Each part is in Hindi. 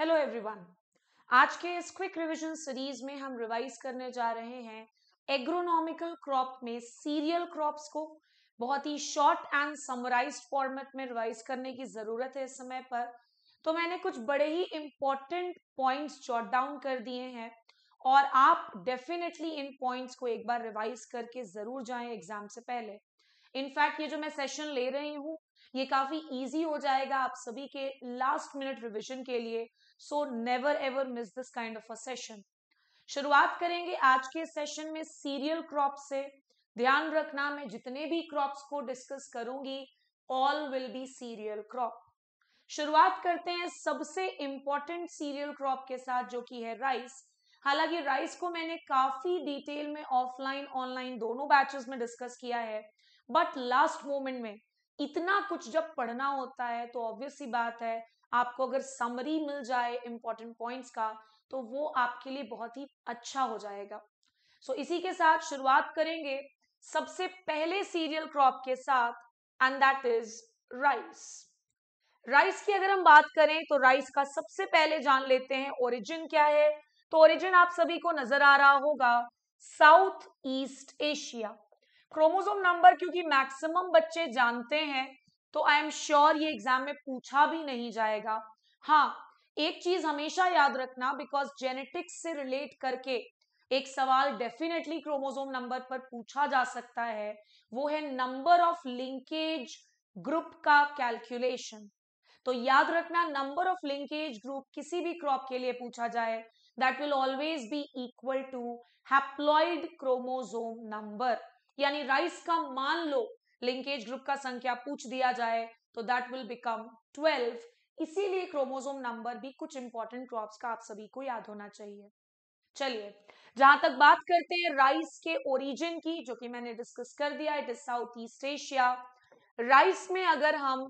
हेलो एवरीवन आज के इस क्विक रिवीजन सीरीज में हम रिवाइज करने जा रहे हैं एग्रोनॉमिकल क्रॉप में सीरियल क्रॉप्स को बहुत ही शॉर्ट एंड समराइज्ड फॉर्मेट में रिवाइज करने की जरूरत है इस समय पर तो मैंने कुछ बड़े ही इंपॉर्टेंट पॉइंट्स जॉट डाउन कर दिए हैं और आप डेफिनेटली इन पॉइंट्स को एक बार रिवाइज करके जरूर जाएं एग्जाम से पहले इनफैक्ट ये जो मैं सेशन ले रही हूँ ये काफी इजी हो जाएगा आप सभी के लास्ट मिनट रिवीजन के लिए so never ever miss this kind of a session शुरुआत करेंगे आज के सेशन में सीरियल क्रॉप से ध्यान रखना मैं जितने भी क्रॉप्स को डिस्कस करूंगी all will be cereal crop शुरुआत करते हैं सबसे इंपॉर्टेंट सीरियल क्रॉप के साथ जो कि है राइस हालांकि राइस को मैंने काफी डिटेल में ऑफलाइन ऑनलाइन दोनों बैचेस में डिस्कस किया है बट लास्ट मोमेंट में इतना कुछ जब पढ़ना होता है तो ऑब्वियस ही बात है आपको अगर समरी मिल जाए इंपॉर्टेंट पॉइंट्स का तो वो आपके लिए बहुत ही अच्छा हो जाएगा सो so, इसी के साथ शुरुआत करेंगे सबसे पहले सीरियल क्रॉप के साथ and that is rice rice की अगर हम बात करें तो राइस का सबसे पहले जान लेते हैं ओरिजिन क्या है तो ओरिजिन आप सभी को नजर आ रहा होगा south east Asia chromosome number क्योंकि मैक्सिमम बच्चे जानते हैं तो आई एम श्योर ये एग्जाम में पूछा भी नहीं जाएगा हाँ एक चीज हमेशा याद रखना बिकॉज जेनेटिक्स से रिलेट करके एक सवाल डेफिनेटली क्रोमोजोम नंबर पर पूछा जा सकता है वो है नंबर ऑफ लिंकेज ग्रुप का कैलकुलेशन तो याद रखना नंबर ऑफ लिंकेज ग्रुप किसी भी क्रॉप के लिए पूछा जाए that will always be equal to haploid chromosome number यानी राइस का मान लो लिंकेज ग्रुप का संख्या पूछ दिया जाए तो दैट विल बिकम ट्वेल्व इसीलिए क्रोमोजोम नंबर भी कुछ इंपॉर्टेंट क्रॉप्स का आप सभी को याद होना चाहिए चलिए जहां तक बात करते हैं राइस के ओरिजिन की जो कि मैंने डिस्कस कर दिया it is south east Asia rice में अगर हम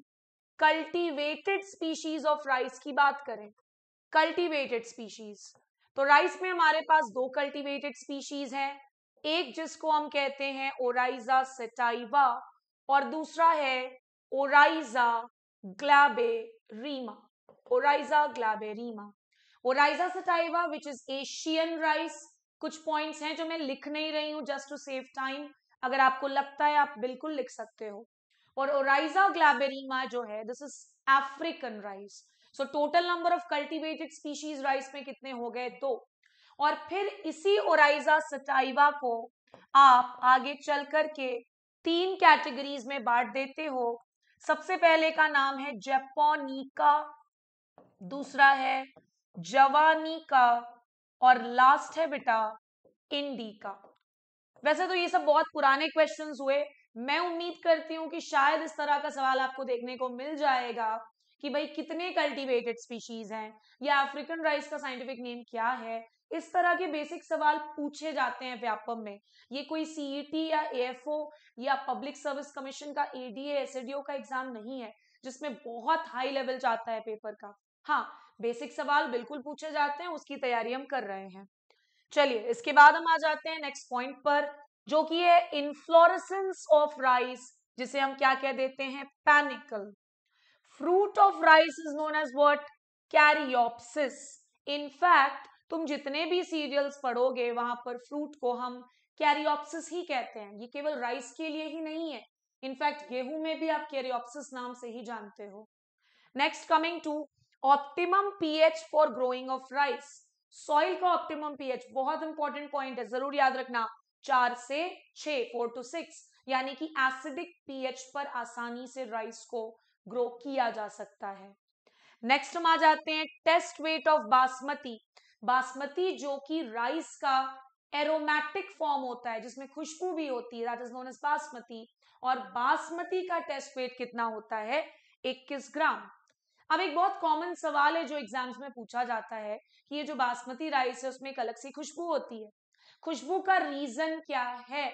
कल्टीवेटेड स्पीशीज ऑफ राइस की बात करें कल्टीवेटेड स्पीशीज तो राइस में हमारे पास दो कल्टीवेटेड स्पीशीज हैं एक जिसको हम कहते हैं ओराइजा सेटाइवा और दूसरा है Oryza glaberrima Oryza glaberrima Oryza sativa which is Asian rice कुछ पॉइंट्स हैं जो मैं लिख नहीं रही हूं जस्ट टू सेव टाइम अगर आपको लगता है आप बिल्कुल लिख सकते हो और ओराइजा ग्लाबेरीमा जो है this is African rice so total number of cultivated species rice में कितने हो गए दो और फिर इसी ओराइजा सटाइवा को आप आगे चल करके तीन कैटेगरीज में बांट देते हो सबसे पहले का नाम है जेपोनिका दूसरा है जवानिका और लास्ट है बेटा इंडिका वैसे तो ये सब बहुत पुराने क्वेश्चंस हुए मैं उम्मीद करती हूं कि शायद इस तरह का सवाल आपको देखने को मिल जाएगा कि भाई कितने कल्टीवेटेड स्पीशीज हैं या अफ्रीकन राइस का साइंटिफिक नेम क्या है इस तरह के बेसिक सवाल पूछे जाते हैं व्यापम में ये कोई सीईटी e या एएफओ या पब्लिक सर्विस कमीशन का एडीए एसडीओ का एग्जाम नहीं है जिसमें बहुत हाई लेवल जाता है पेपर का हाँ बेसिक सवाल बिल्कुल पूछे जाते हैं उसकी तैयारी हम कर रहे हैं चलिए इसके बाद हम आ जाते हैं नेक्स्ट पॉइंट पर जो कि है इनफ्लोरसेंस ऑफ राइस जिसे हम क्या कह देते हैं panicle fruit of rice is known as what caryopsis in fact तुम जितने भी सीरियल्स पढ़ोगे वहां पर फ्रूट को हम कैरियोप्सिस ही कहते हैं ये केवल राइस के लिए ही नहीं है इनफैक्ट गेहूं में भी आप कैरियोप्सिस नाम से ही जानते हो next coming to optimum pH for growing of rice soil का ऑप्टिमम पीएच बहुत इंपॉर्टेंट पॉइंट है जरूर याद रखना चार से छ फोर टू सिक्स यानी कि एसिडिक पीएच पर आसानी से राइस को ग्रो किया जा सकता है नेक्स्ट हम आ जाते हैं test weight of basmati basmati जो कि राइस का एरोमेटिक फॉर्म होता है जिसमें खुशबू भी होती है that is known as basmati और बासमती का टेस्ट वेट कितना होता है 21 ग्राम अब एक बहुत कॉमन सवाल है जो एग्जाम्स में पूछा जाता है कि ये जो बासमती राइस है उसमें एक अलग सी खुशबू होती है खुशबू का रीजन क्या है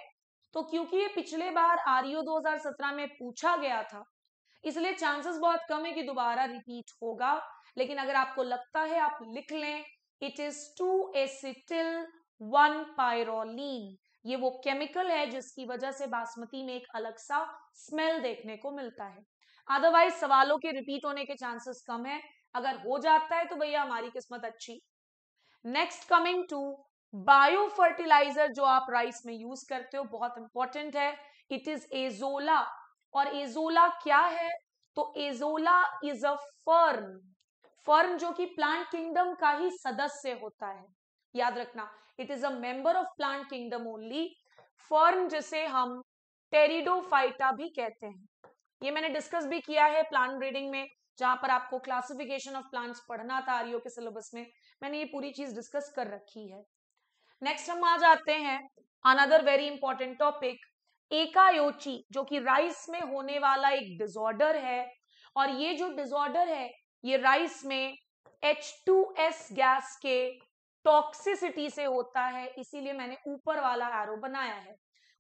तो क्योंकि ये पिछले बार आरियो 2017 में पूछा गया था इसलिए चांसेस बहुत कम है कि दोबारा रिपीट होगा लेकिन अगर आपको लगता है आप लिख लें it is two acetyl one pyrroline ये वो केमिकल है जिसकी वजह से बासमती में एक अलग सा स्मेल देखने को मिलता है अदरवाइज सवालों के रिपीट होने के चांसेस कम है अगर हो जाता है तो भैया हमारी किस्मत अच्छी next coming to bio fertilizer जो आप राइस में यूज करते हो बहुत इंपॉर्टेंट है इट इज एजोला और एजोला क्या है तो azolla is a fern firm जो कि प्लांट किंगडम का ही सदस्य होता है याद रखना it is member of plant kingdom only firm जिसे हम टेरिडोफाइटा भी कहते हैं ये मैंने डिस्कस भी किया है प्लांट ब्रीडिंग में जहां पर आपको क्लासिफिकेशन ऑफ प्लांट्स पढ़ना था आरियो के सिलेबस में मैंने ये पूरी चीज डिस्कस कर रखी है नेक्स्ट हम आ जाते हैं अनदर वेरी इंपॉर्टेंट टॉपिक एकायोची जो कि राइस में होने वाला एक डिसऑर्डर है और ये जो डिसऑर्डर है ये राइस में H2S गैस के टॉक्सिसिटी से होता है इसीलिए मैंने ऊपर वाला एरो बनाया है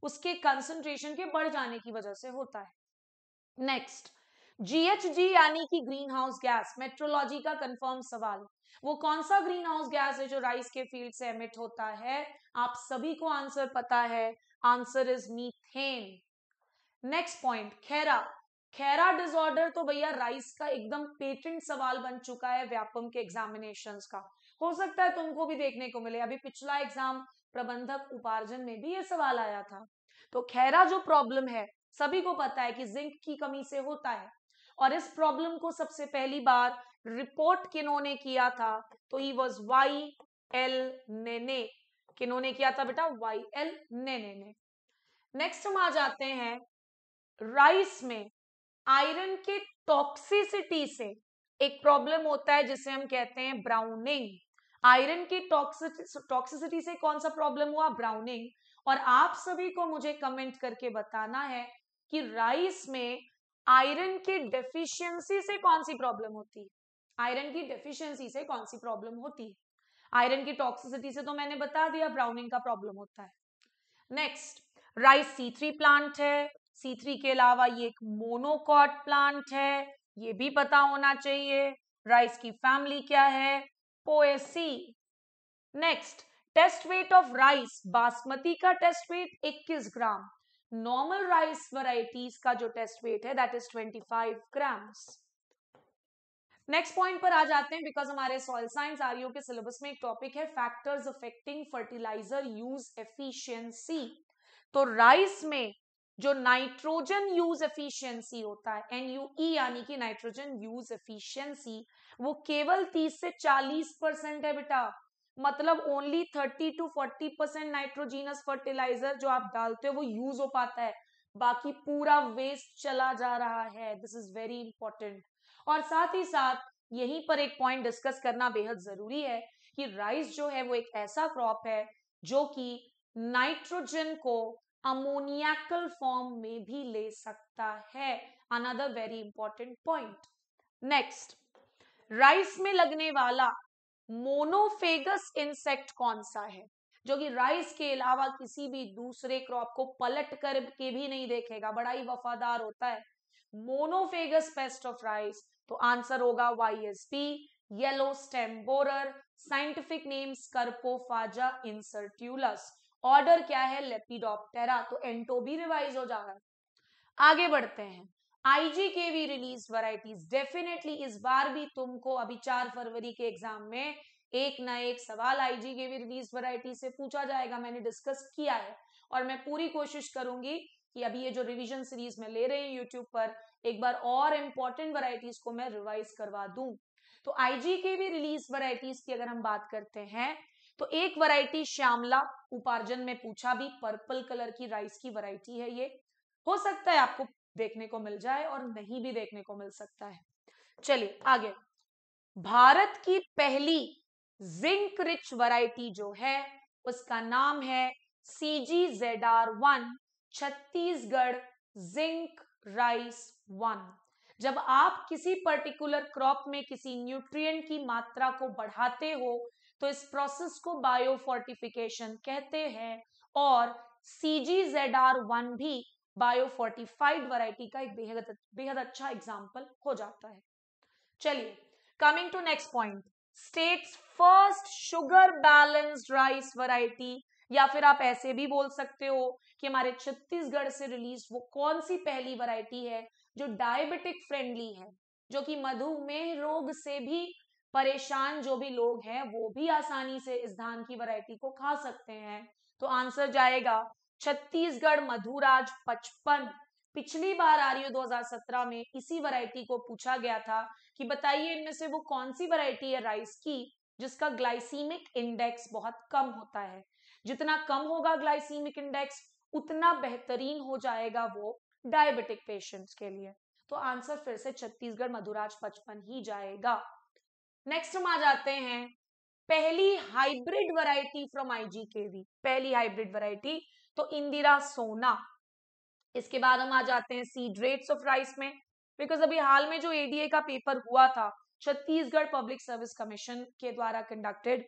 उसके कंसंट्रेशन के बढ़ जाने की वजह से होता है नेक्स्ट जीएचजी यानी कि ग्रीन हाउस गैस मेट्रोलॉजी का कंफर्म सवाल वो कौन सा ग्रीन हाउस गैस है जो राइस के फील्ड से एमिट होता है आप सभी को आंसर पता है answer is methane next point खेरा खैरा डिसऑर्डर तो भैया राइस का एकदम पेटेंट सवाल बन चुका है व्यापम के एग्जामिनेशन का हो सकता है तुमको भी देखने को मिले अभी पिछला एग्जाम प्रबंधक उपार्जन में भी ये सवाल आया था तो खैरा जो प्रॉब्लम है सभी को पता है कि जिंक की कमी से होता है और इस प्रॉब्लम को सबसे पहली बार रिपोर्ट किन्होंने किया था तो he was Y L Nene किन्होंने किया था बेटा वाई एल नेने ने नेक्स्ट हम आ जाते हैं राइस में आयरन के टॉक्सिसिटी से एक प्रॉब्लम होता है जिसे हम कहते हैं ब्राउनिंग आयरन की टॉक्सिसिटी से कौन सा प्रॉब्लम हुआ ब्राउनिंग और आप सभी को मुझे कमेंट करके बताना है कि राइस में आयरन की डेफिशिएंसी से कौन सी प्रॉब्लम होती है आयरन की डेफिशिएंसी से कौन सी प्रॉब्लम होती है आयरन की टॉक्सिसिटी से तो मैंने बता दिया ब्राउनिंग का प्रॉब्लम होता है next rice C three plant है सी के अलावा ये एक मोनोकॉट प्लांट है ये भी पता होना चाहिए राइस की फैमिली क्या है Poaceae next test weight of rice basmati का test weight 21 gram normal rice varieties का जो टेस्ट वेट है that is 25 grams next point पर आ जाते हैं बिकॉज हमारे सॉइल साइंस आरियो के सिलेबस में एक टॉपिक है factors affecting fertiliser use efficiency तो राइस में जो नाइट्रोजन यूज एफिशिएंसी होता है एनयूई e यानी कि नाइट्रोजन यूज एफिशिएंसी वो केवल 30 से 40 परसेंट है बेटा मतलब only 30 to 40 percent nitrogenous fertiliser जो आप डालते हो वो यूज हो पाता है बाकी पूरा वेस्ट चला जा रहा है दिस इज वेरी इंपॉर्टेंट और साथ ही साथ यहीं पर एक पॉइंट डिस्कस करना बेहद जरूरी है कि राइस जो है वो एक ऐसा क्रॉप है जो कि नाइट्रोजन को अमोनियाकल फॉर्म में भी ले सकता है another very important point next rice में लगने वाला मोनोफेगस इंसेक्ट कौन सा है जो कि राइस के अलावा किसी भी दूसरे क्रॉप को पलट कर के भी नहीं देखेगा बड़ा ही वफादार होता है मोनोफेगस पेस्ट ऑफ राइस तो आंसर होगा Y S P yellow stem borer scientific names Scirpophaga incertulas order क्या है लेपिडोप्टेरा तो एंटो भी रिवाइज हो जा रहा है आगे बढ़ते हैं आईजीकेवी रिलीज वराइटीज डेफिनेटली इस बार भी तुमको अभी चार फरवरी के एग्जाम में एक ना एक सवाल आईजीकेवी रिलीज वराइटी से पूछा जाएगा मैंने डिस्कस किया है और मैं पूरी कोशिश करूंगी कि अभी ये जो रिवीजन सीरीज मैं ले रही हूँ यूट्यूब पर एक बार और इम्पोर्टेंट वराइटीज को मैं रिवाइज करवा दू तो आईजीकेवी रिलीज वराइटीज की अगर हम बात करते हैं तो एक वैरायटी श्यामला उपार्जन में पूछा भी पर्पल कलर की राइस की वैरायटी है ये हो सकता है आपको देखने को मिल जाए और नहीं भी देखने को मिल सकता है चलिए आगे भारत की पहली जिंक रिच वैरायटी जो है उसका नाम है C G Z R one Chhattisgarh zinc rice one जब आप किसी पर्टिकुलर क्रॉप में किसी न्यूट्रिएंट की मात्रा को बढ़ाते हो तो इस प्रोसेस को बायोफोर्टिफिकेशन कहते हैं और CGZR1 भी बायोफोर्टिफाइड वैरायटी का एक बेहद बेहद अच्छा एग्जाम्पल हो जाता है चलिए coming to next point states first sugar balanced rice variety या फिर आप ऐसे भी बोल सकते हो कि हमारे छत्तीसगढ़ से रिलीज वो कौन सी पहली वैरायटी है जो डायबिटिक फ्रेंडली है जो कि मधुमेह रोग से भी परेशान जो भी लोग हैं वो भी आसानी से इस धान की वैरायटी को खा सकते हैं तो आंसर जाएगा छत्तीसगढ़ मधुराज पचपन पिछली बार आ आरियो 2017 में इसी वैरायटी को पूछा गया था कि बताइए इनमें से वो कौन सी वैरायटी है राइस की जिसका ग्लाइसीमिक इंडेक्स बहुत कम होता है जितना कम होगा ग्लाइसीमिक इंडेक्स उतना बेहतरीन हो जाएगा वो डायबिटिक पेशेंट्स के लिए तो आंसर फिर से छत्तीसगढ़ मधुराज पचपन ही जाएगा नेक्स्ट हम आ जाते हैं पहली हाइब्रिड वैरायटी फ्रॉम आईजीकेवी पहली हाइब्रिड वैरायटी तो इंदिरा सोना इसके बाद हम आ जाते हैं सीड रेट्स ऑफ राइस में बिकॉज अभी हाल में जो एडीए का पेपर हुआ था छत्तीसगढ़ पब्लिक सर्विस कमीशन के द्वारा कंडक्टेड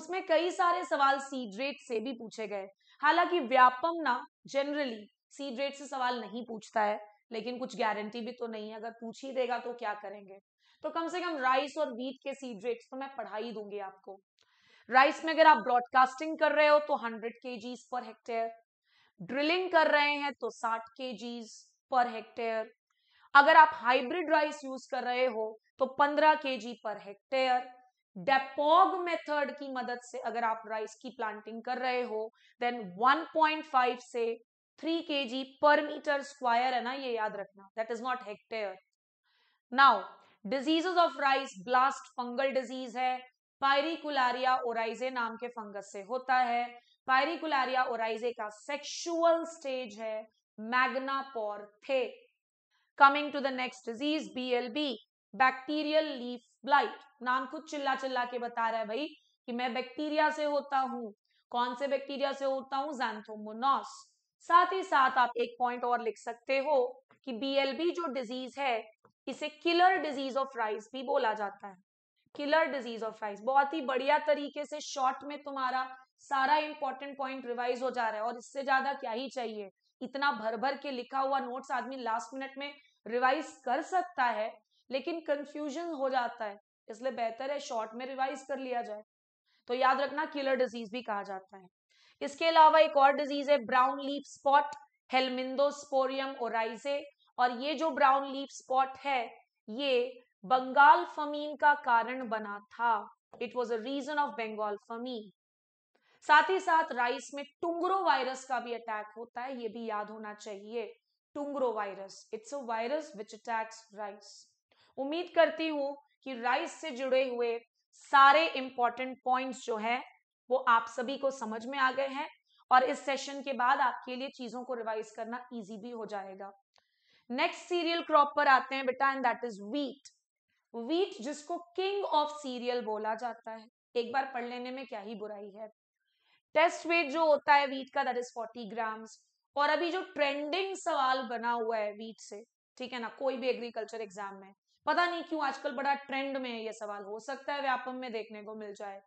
उसमें कई सारे सवाल सीड रेट से भी पूछे गए हालांकि व्यापम ना जनरली सीड रेट से सवाल नहीं पूछता है लेकिन कुछ गारंटी भी तो नहीं है अगर पूछ ही देगा तो क्या करेंगे तो कम से कम राइस और वीट के सीड रेट्स तो मैं पढ़ा ही दूंगी आपको राइस में अगर आप ब्रॉडकास्टिंग कर रहे हो तो हंड्रेड के पर हेक्टेयर ड्रिलिंग कर रहे हैं तो साठ के पर हेक्टेयर अगर आप हाइब्रिड राइस यूज कर रहे हो तो पंद्रह के पर हेक्टेयर डेपोग मेथड की मदद से अगर आप राइस की प्लांटिंग कर रहे हो देन 1.5 से 3 के पर मीटर स्क्वायर है ना ये याद रखना that is not hectare now diseases of rice blast fungal disease है पायरिकुलारिया ओराइजे नाम के फंगस से होता है पायरिकुलारिया ओराइजे का सेक्सुअल स्टेज है Magnaporthe coming to the next disease BLB bacterial leaf blight नाम खुद चिल्ला चिल्ला के बता रहा है भाई कि मैं बैक्टीरिया से होता हूँ कौन से बैक्टीरिया से होता हूँ जैंथोमोनॉस साथ ही साथ आप एक पॉइंट और लिख सकते हो कि बीएलबी जो डिजीज है इसे किलर डिजीज ऑफ राइस भी बोला जाता है किलर डिजीज ऑफ राइस बहुत ही बढ़िया तरीके से शॉर्ट में तुम्हारा सारा इंपॉर्टेंट पॉइंट रिवाइज हो जा रहा है और इससे ज्यादा क्या ही चाहिए इतना भर भर के लिखा हुआ नोट्स आदमी लास्ट मिनट में रिवाइज कर सकता है लेकिन कंफ्यूजन हो जाता है इसलिए बेहतर है शॉर्ट में रिवाइज कर लिया जाए तो याद रखना किलर डिजीज भी कहा जाता है इसके अलावा एक और डिजीज है brown leaf spot Helminthosporium oryzae और ये जो ब्राउन लीफ स्पॉट है ये बंगाल फमीन का कारण बना था it was a reason of Bengal famine साथ ही साथ राइस में टुंगरो वायरस का भी अटैक होता है ये भी याद होना चाहिए tungro virus it's a virus which attacks rice उम्मीद करती हूं कि राइस से जुड़े हुए सारे इंपॉर्टेंट पॉइंट्स जो है वो आप सभी को समझ में आ गए हैं और इस सेशन के बाद आपके लिए चीजों को रिवाइज करना इजी भी हो जाएगा नेक्स्ट सीरियल क्रॉप पर आते हैं बेटा and that is wheat wheat जिसको किंग ऑफ सीरियल बोला जाता है एक बार पढ़ लेने में क्या ही बुराई है टेस्ट वेट जो होता है वीट का दैट इज फोर्टी ग्राम्स और अभी जो ट्रेंडिंग सवाल बना हुआ है वीट से ठीक है ना कोई भी एग्रीकल्चर एग्जाम में पता नहीं क्यों आजकल बड़ा ट्रेंड में है ये सवाल हो सकता है व्यापम में देखने को मिल जाए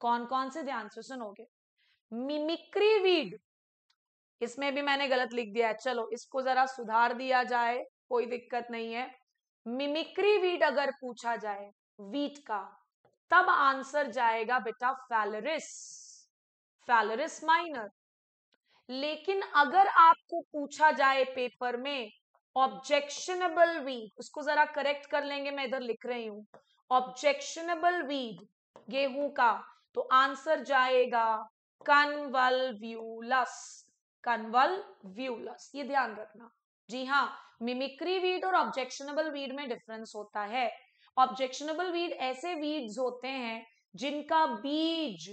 कौन कौन से ध्यान से सुनोगे मिमिक्री वीड इसमें भी मैंने गलत लिख दिया है चलो इसको जरा सुधार दिया जाए कोई दिक्कत नहीं है मिमिक्री वीट अगर पूछा जाए वीट का तब आंसर जाएगा बेटा फैलरिस फैलरिस माइनर लेकिन अगर आपको पूछा जाए पेपर में ऑब्जेक्शनेबल वीड उसको जरा करेक्ट कर लेंगे मैं इधर लिख रही हूं ऑब्जेक्शनेबल वीड गेहूं का तो आंसर जाएगा कन्वल्व्यूलस कन्वल व्यूलस ये ध्यान रखना जी हाँ मिमिक्री वीड और ऑब्जेक्शनेबल वीड में डिफरेंस होता है ऑब्जेक्शनेबल वीड ऐसे वीड्स होते हैं जिनका बीज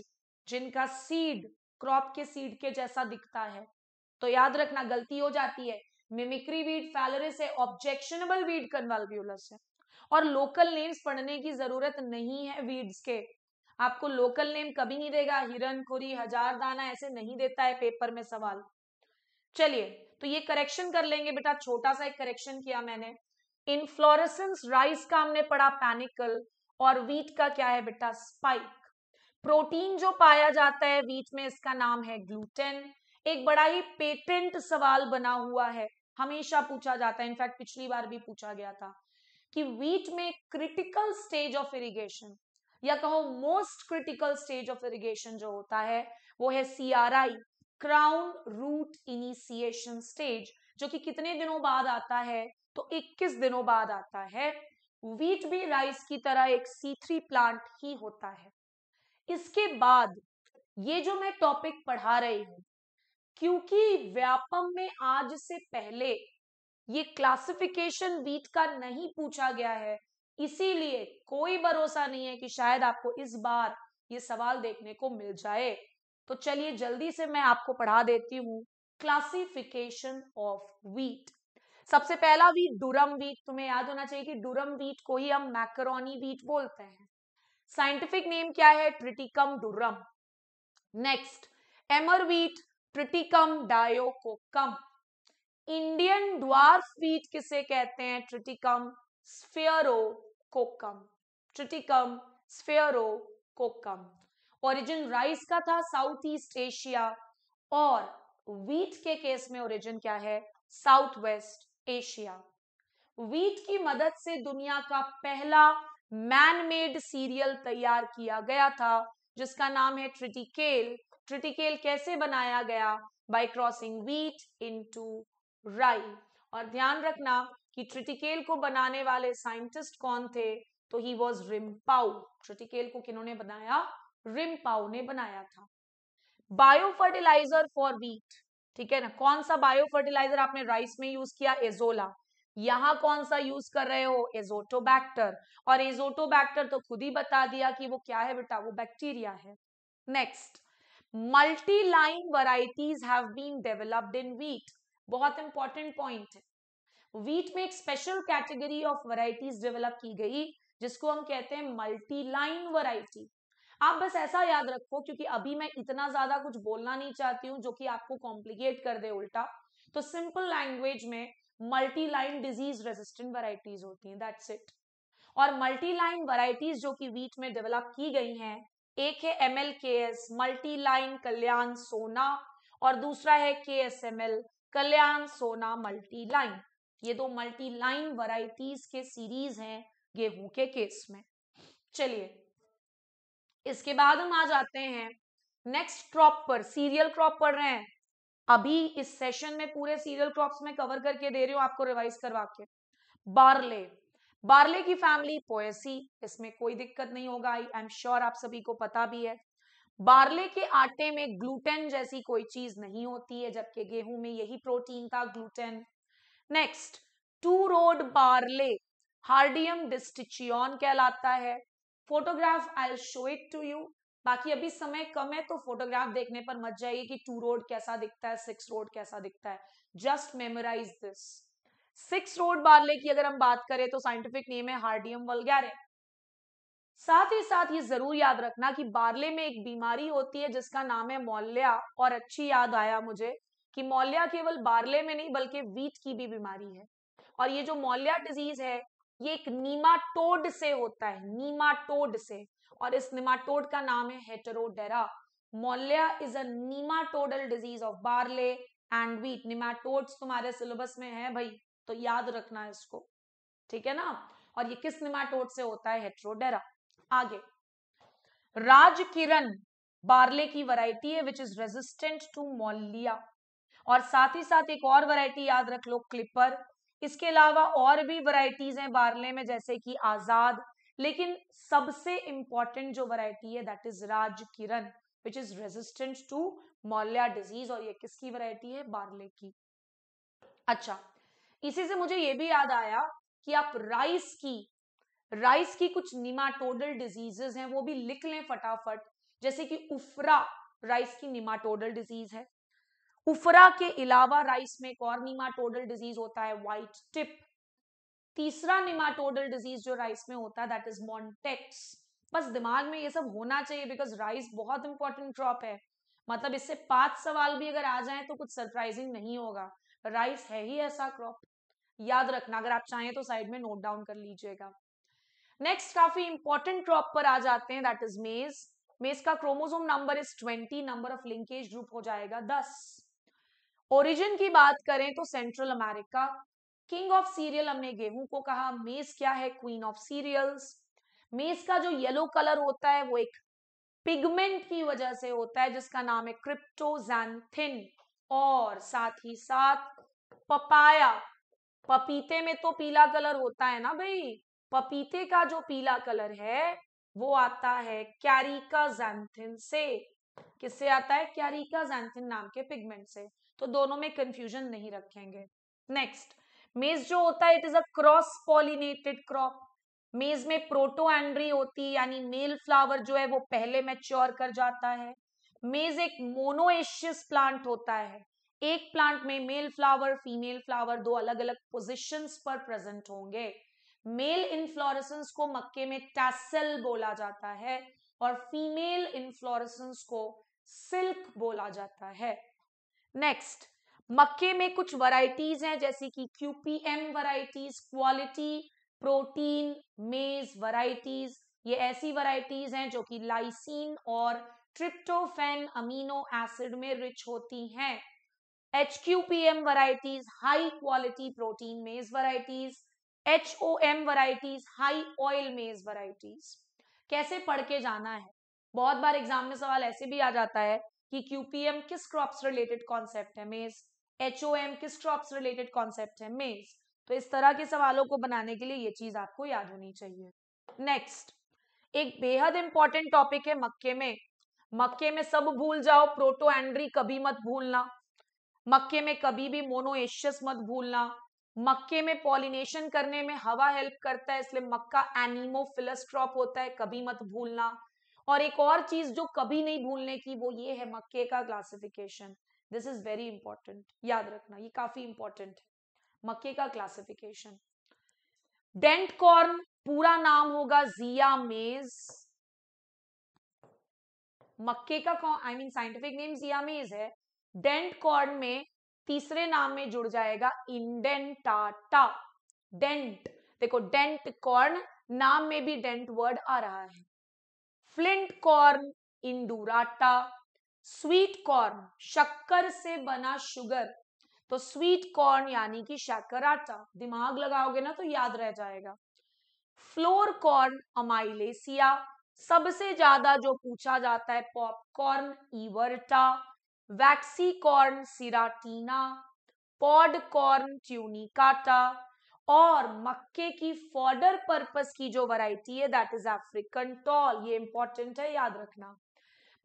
जिनका सीड क्रॉप के सीड के जैसा दिखता है तो याद रखना गलती हो जाती है मिमिक्री वीड फैलरिस है ऑब्जेक्शनेबल वीड कन्वल व्यूलस है और लोकल नेम्स पढ़ने की जरूरत नहीं है वीड्स के आपको लोकल नेम कभी नहीं देगा हिरन खुरी हजार दाना ऐसे नहीं देता है पेपर में सवाल चलिए तो ये करेक्शन कर लेंगे बेटा छोटा सा एक करेक्शन किया मैंने इनफ्लोरेसेंस राइस का हमने पढ़ा पैनिकल और वीट का क्या है बेटा स्पाइक प्रोटीन जो पाया जाता है वीट में इसका नाम है ग्लूटेन एक बड़ा ही पेटेंट सवाल बना हुआ है हमेशा पूछा जाता है इनफैक्ट पिछली बार भी पूछा गया था कि वीट में क्रिटिकल स्टेज ऑफ इरिगेशन या कहो most critical stage of irrigation जो होता है वो है CRI crown root initiation stage जो कि कितने दिनों बाद आता है तो 21 दिनों बाद आता है वीट भी राइस की तरह एक सी थ्री प्लांट ही होता है इसके बाद ये जो मैं टॉपिक पढ़ा रही हूं क्योंकि व्यापम में आज से पहले ये क्लासिफिकेशन वीट का नहीं पूछा गया है इसीलिए कोई भरोसा नहीं है कि शायद आपको इस बार ये सवाल देखने को मिल जाए तो चलिए जल्दी से मैं आपको पढ़ा देती हूँ क्लासिफिकेशन ऑफ वीट सबसे पहला वीट डुरम वीट तुम्हें याद होना चाहिए कि डुरम वीट को ही हम मैकरोनी वीट बोलते हैं साइंटिफिक नेम क्या है Triticum durum next emmer wheat Triticum dicoccum Indian dwarf wheat किसे कहते हैं Triticum sphaerococcum Triticum sphaerococcum origin rice का था साउथ ईस्ट एशिया और वीट के केस में ओरिजिन क्या है साउथ वेस्ट एशिया वीट की मदद से दुनिया का पहला मैनमेड सीरियल तैयार किया गया था जिसका नाम है ट्रिटिकेल ट्रिटिकेल कैसे बनाया गया बाय क्रॉसिंग वीट इनटू राई और ध्यान रखना कि ट्रिटिकेल को बनाने वाले साइंटिस्ट कौन थे तो ही वॉज रिम्पाउ ट्रिटिकेल को किन्होंने बनाया रिमपाओ ने बनाया था बायो फर्टिलाइजर फॉर वीट ठीक है ना कौन सा बायो फर्टिलाइजर आपने राइस में यूज किया एजोला यहां कौन सा यूज कर रहे हो एजोटोबैक्टर और एजोटोबैक्टर तो खुद ही बता दिया कि वो क्या है बेटा वो बैक्टीरिया है next multi line varieties have been developed in wheat बहुत इंपॉर्टेंट पॉइंट है वीट में एक special category of varieties develop की गई जिसको हम कहते हैं मल्टी लाइन वराइटी आप बस ऐसा याद रखो क्योंकि अभी मैं इतना ज्यादा कुछ बोलना नहीं चाहती हूँ जो कि आपको कॉम्प्लिकेट कर दे उल्टा तो सिंपल लैंग्वेज में multi line disease resistant varieties होती है दैट्स इट और मल्टी लाइन वराइटीज जो कि वीट में डेवलप की गई हैं एक है M L K S multi line Kalyan Sona और दूसरा है के एस एम एल कल्याण सोना मल्टी लाइन ये दो मल्टी लाइन वराइटीज के सीरीज हैं गेहूं के केस में चलिए इसके बाद हम आ जाते हैं नेक्स्ट क्रॉप पर सीरियल क्रॉप पढ़ रहे हैं अभी इस सेशन में पूरे सीरियल क्रॉप्स में कवर करके दे रही हूँ आपको रिवाइज करवा के बारले बारले की फैमिली पोएसी इसमें कोई दिक्कत नहीं होगा आई एम श्योर आप सभी को पता भी है बारले के आटे में ग्लूटेन जैसी कोई चीज नहीं होती है जबकि गेहूं में यही प्रोटीन था gluten next two rowed barley Hordeum distichum कहलाता है photograph I show it to you बाकी अभी समय कम है तो फोटोग्राफ देखने पर मत जाइए कि टू रोड कैसा दिखता है सिक्स रोड कैसा दिखता है just memorise this six rowed barley की अगर हम बात करें तो साइंटिफिक नेम है हार्डियम वलगैरे साथ ही साथ ये जरूर याद रखना कि बार्ले में एक बीमारी होती है जिसका नाम है मौल्या और अच्छी याद आया मुझे कि मौल्या केवल बार्ले में नहीं बल्कि वीट की भी बीमारी है और ये जो मौल्या डिजीज है ये एक नीमाटोड से होता है नीमाटोड से और इस निमाटोड का नाम है Heterodera molya is a nematodal disease of barley and wheat nematodes तुम्हारे सिलेबस में है भाई तो याद रखना है इसको ठीक है ना और ये किस निमाटोड से होता है हेटरोडेरा आगे राजकिरण बार्ले की वैरायटी है which is resistant to molya और साथ ही साथ एक और वैरायटी याद रख लो क्लिपर इसके अलावा और भी वराइटीज हैं बारले में जैसे कि आजाद लेकिन सबसे इंपॉर्टेंट जो वराइटी है that is Raj Kiran which is resistant to molya disease और ये किसकी वरायटी है बारले की अच्छा इसी से मुझे ये भी याद आया कि आप राइस की राइस की कुछ निमाटोडल डिजीजेस हैं वो भी लिख लें फटाफट जैसे कि उफरा राइस की निमाटोडल डिजीज है उफरा के अलावा राइस में एक और निमाटोडल डिजीज होता है व्हाइट टिप तीसरा निमाटोडल डिजीज जो राइस में होता है दैट इज मॉन्टेक्स बस दिमाग में ये सब होना चाहिए बिकॉज राइस बहुत इंपॉर्टेंट क्रॉप है मतलब इससे पांच सवाल भी अगर आ जाए तो कुछ सरप्राइजिंग नहीं होगा राइस है ही ऐसा क्रॉप याद रखना अगर आप चाहें तो साइड में नोट डाउन कर लीजिएगा नेक्स्ट काफी इंपॉर्टेंट क्रॉप पर आ जाते हैं दैट इज मेज मेज का chromosome number is twenty number of linkage group हो जाएगा दस ओरिजिन की बात करें तो Central America king of cereal हमने गेहूं को कहा मेज क्या है क्वीन ऑफ सीरियल्स मेज का जो येलो कलर होता है वो एक पिगमेंट की वजह से होता है जिसका नाम है क्रिप्टोजैंथिन और साथ ही साथ पपाया पपीते में तो पीला कलर होता है ना भाई पपीते का जो पीला कलर है वो आता है कैरिका जैंथिन से किससे आता है कैरिका जैंथिन नाम के पिगमेंट से तो दोनों में कंफ्यूजन नहीं रखेंगे नेक्स्ट मेज जो होता है it is a cross pollinated crop maize में प्रोटो एंड्री होती है यानी मेल फ्लावर जो है वो पहले मैच्योर कर जाता है मेज एक मोनोएशियस प्लांट होता है एक प्लांट में मेल फ्लावर फीमेल फ्लावर दो अलग अलग पोजिशंस पर प्रेजेंट होंगे मेल इनफ्लोरेसेंस को मक्के में टैसल बोला जाता है और फीमेल इनफ्लोरेसेंस को सिल्क बोला जाता है नेक्स्ट मक्के में कुछ वराइटीज हैं जैसे कि QPM varieties quality protein maize varieties ये ऐसी वराइटीज हैं जो कि लाइसिन और ट्रिप्टोफेन अमीनो एसिड में रिच होती हैं H Q P M varieties high quality protein maize varieties H O M varieties high oil maize varieties कैसे पढ़ के जाना है बहुत बार एग्जाम में सवाल ऐसे भी आ जाता है कि क्यूपीएम किस क्रॉप रिलेटेड कॉन्सेप्ट है मेज एच किस क्रॉप रिलेटेड कॉन्सेप्ट है मेज तो इस तरह के सवालों को बनाने के लिए ये चीज आपको याद होनी चाहिए नेक्स्ट एक बेहद इंपॉर्टेंट टॉपिक है मक्के में मक्के में सब भूल जाओ प्रोटो एंड्री कभी मत भूलना मक्के में कभी भी मोनो एशियस मत भूलना मक्के में पॉलिनेशन करने में हवा हेल्प करता है इसलिए मक्का एनिमोफिलस क्रॉप होता है कभी मत भूलना और एक और चीज जो कभी नहीं भूलने की वो ये है मक्के का classification this is very important याद रखना ये काफी इंपॉर्टेंट है मक्के का क्लासिफिकेशन डेंट कॉर्न पूरा नाम होगा जिया मेज मक्के का I mean scientific name Zea mays है डेंट कॉर्न में तीसरे नाम में जुड़ जाएगा इंडेंटाटा डेंट देखो डेंट कॉर्न नाम में भी डेंट वर्ड आ रहा है flint corn indurata sweet corn शक्कर से बना शुगर तो स्वीट कॉर्न यानी कि शक्कर आटा दिमाग लगाओगे ना तो याद रह जाएगा फ्लोर कॉर्न अमाइलेसिया सबसे ज्यादा जो पूछा जाता है popcorn everta waxy corn ceratina podcorn tunicata और मक्के की फॉर्डर पर्पस की जो वैरायटी है दैट इज अफ्रीकन टॉल ये इंपॉर्टेंट है याद रखना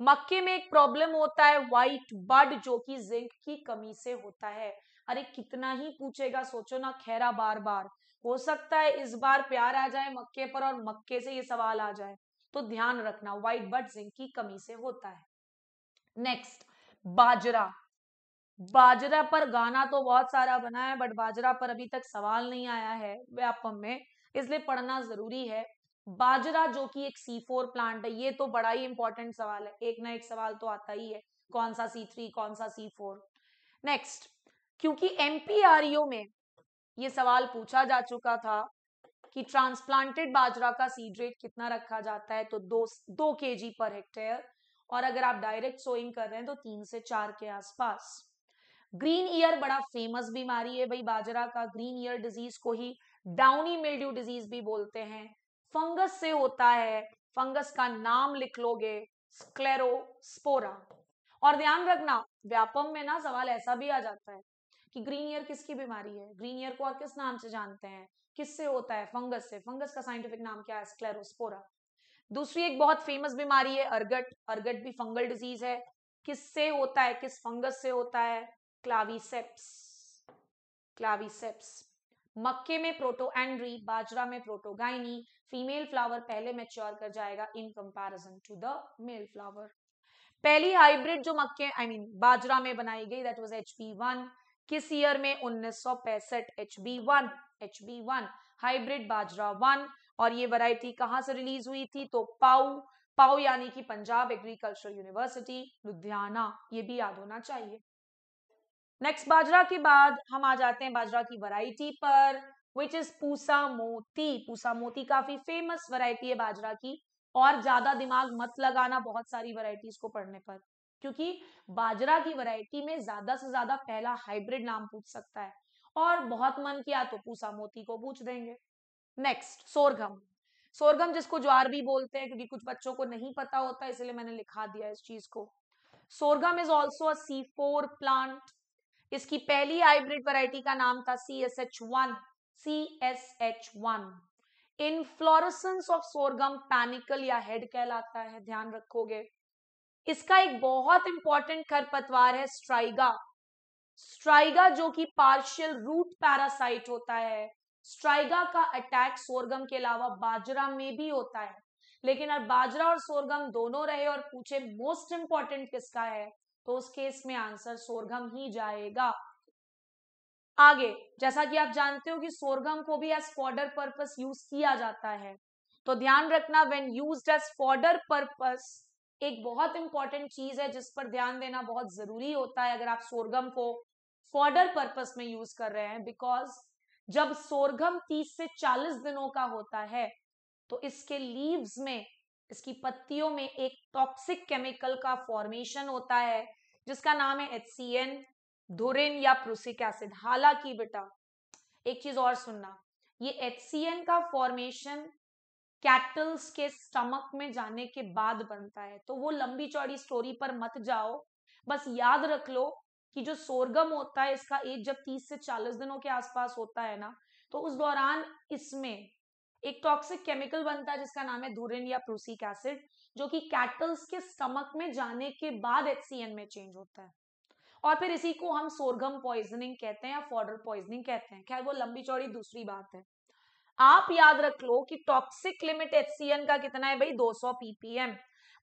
मक्के में एक प्रॉब्लम होता है व्हाइट बड जो कि जिंक की कमी से होता है अरे कितना ही पूछेगा सोचो ना खैरा बार बार हो सकता है इस बार प्यार आ जाए मक्के पर और मक्के से ये सवाल आ जाए तो ध्यान रखना व्हाइट बड जिंक की कमी से होता है नेक्स्ट बाजरा बाजरा पर गाना तो बहुत सारा बना है बट बाजरा पर अभी तक सवाल नहीं आया है व्यापम में इसलिए पढ़ना जरूरी है बाजरा जो कि एक सी फोर प्लांट है ये तो बड़ा ही इंपॉर्टेंट सवाल है एक ना एक सवाल तो आता ही है कौन सा सी थ्री कौन सा सी फोर नेक्स्ट क्योंकि एमपीआरओ e में ये सवाल पूछा जा चुका था कि ट्रांसप्लांटेड बाजरा का सीड रेट कितना रखा जाता है तो दो दो के पर हेक्टेयर और अगर आप डायरेक्ट सोइंग कर रहे हैं तो तीन से चार के आसपास ग्रीन ईयर बड़ा फेमस बीमारी है भाई बाजरा का ग्रीन ईयर डिजीज को ही डाउनी मिल्ड्यू डिजीज भी बोलते हैं फंगस से होता है फंगस का नाम लिख लोगे स्क्लेरोस्पोरा और ध्यान रखना व्यापम में ना सवाल ऐसा भी आ जाता है कि ग्रीन ईयर किसकी बीमारी है ग्रीन ईयर को और किस नाम से जानते हैं किससे होता है फंगस से फंगस का साइंटिफिक नाम क्या है स्क्लेरोस्पोरा दूसरी एक बहुत फेमस बीमारी है अर्गट अर्गट भी फंगल डिजीज है किससे होता है किस फंगस से होता है क्लाविसेप्स क्लाविसेप्स मक्के में प्रोटो एंड्री बाजरा में प्रोटोगाइनी फीमेल फ्लावर पहले मेच्योर कर जाएगा in comparison to the male flower पहली हाइब्रिड जो मक्के आई I मीन mean, बाजरा में बनाई गई दैट वाज एचबी1 किस ईयर में उन्नीस सौ पैंसठ H B one H B one hybrid बाजरा वन और ये वैरायटी कहाँ से रिलीज हुई थी तो पाऊ पाऊ यानी कि पंजाब एग्रीकल्चर यूनिवर्सिटी लुधियाना ये भी याद होना चाहिए नेक्स्ट बाजरा के बाद हम आ जाते हैं बाजरा की वैरायटी पर विच इज पूसा मोती पूसा मोती काफी फेमस वैरायटी है बाजरा की और ज्यादा दिमाग मत लगाना बहुत सारी वैरायटीज को पढ़ने पर क्योंकि बाजरा की वैरायटी में ज्यादा से ज्यादा पहला हाइब्रिड नाम पूछ सकता है और बहुत मन किया तो पूसा मोती को पूछ देंगे नेक्स्ट सोरगम सोरगम जिसको ज्वार भी बोलते हैं क्योंकि कुछ बच्चों को नहीं पता होता इसलिए मैंने लिखा दिया इस चीज को sorghum is also a C four plant इसकी पहली हाइब्रिड वैरायटी का नाम था C S H one C S H one inflorescence of sorghum panicle या हेड कहलाता है ध्यान रखोगे इसका एक बहुत इंपॉर्टेंट खरपतवार है स्ट्राइगा स्ट्राइगा जो कि पार्शियल रूट पैरासाइट होता है स्ट्राइगा का अटैक सोरगम के अलावा बाजरा में भी होता है लेकिन अब बाजरा और सोरगम दोनों रहे और पूछे मोस्ट इंपॉर्टेंट किसका है तो उस केस में आंसर सोरगम ही जाएगा आगे जैसा कि आप जानते हो कि सोरगम को भी एज फॉर्डर पर्पस यूज किया जाता है तो ध्यान रखना when use as fodder purpose एक बहुत इंपॉर्टेंट चीज है जिस पर ध्यान देना बहुत जरूरी होता है अगर आप सोरगम को फॉर्डर पर्पस में यूज कर रहे हैं बिकॉज जब सोरगम 30 से 40 दिनों का होता है तो इसके लीव्स में इसकी पत्तियों में एक टॉक्सिक केमिकल का फॉर्मेशन होता है जिसका नाम है एच सी एन धुरिन या प्रोसिक एसिड हालांकि बेटा एक चीज और सुनना ये एच सी एन का फॉर्मेशन कैटल्स के स्टमक में जाने के बाद बनता है तो वो लंबी चौड़ी स्टोरी पर मत जाओ बस याद रख लो कि जो सोरगम होता है इसका एज जब 30 से 40 दिनों के आसपास होता है ना तो उस दौरान इसमें एक टॉक्सिक केमिकल बनता है जिसका नाम है धुरिन या प्रूसिक एसिड जो कि कैटल्स के स्टमक में जाने के बाद एच में चेंज होता है और फिर इसी को हम सोरगम पॉइजनिंग कहते हैं या फॉर्डर पॉइजनिंग कहते हैं खैर वो लंबी चौड़ी दूसरी बात है आप याद रख लो कि टॉक्सिक लिमिट एचसीएन का कितना है भाई 200 ppm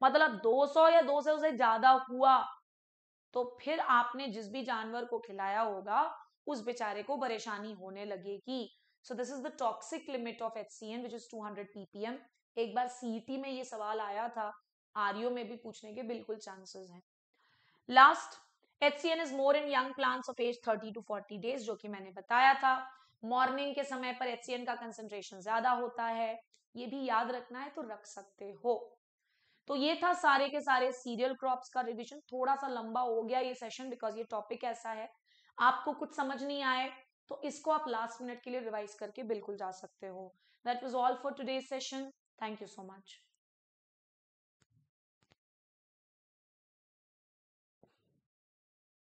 मतलब 200 या 200 से ज्यादा हुआ तो फिर आपने जिस भी जानवर को खिलाया होगा उस बेचारे को परेशानी होने लगेगी so this is the toxic limit of H C N which is two hundred ppm एक बार सीईटी e में ये सवाल आया था आरियो में भी पूछने के बिल्कुल चांसेस हैं last H C N is more in young plants of age thirty to forty days जो कि मैंने बताया था मॉर्निंग के समय पर एच सी एन का कंसेंट्रेशन ज्यादा होता है ये भी याद रखना है तो रख सकते हो तो ये था सारे के सारे सीरियल क्रॉप्स का रिवीजन थोड़ा सा लंबा हो गया ये सेशन बिकॉज ये टॉपिक ऐसा है आपको कुछ समझ नहीं आए तो इसको आप लास्ट मिनट के लिए रिवाइज करके बिल्कुल जा सकते हो that was all for today session thank you so much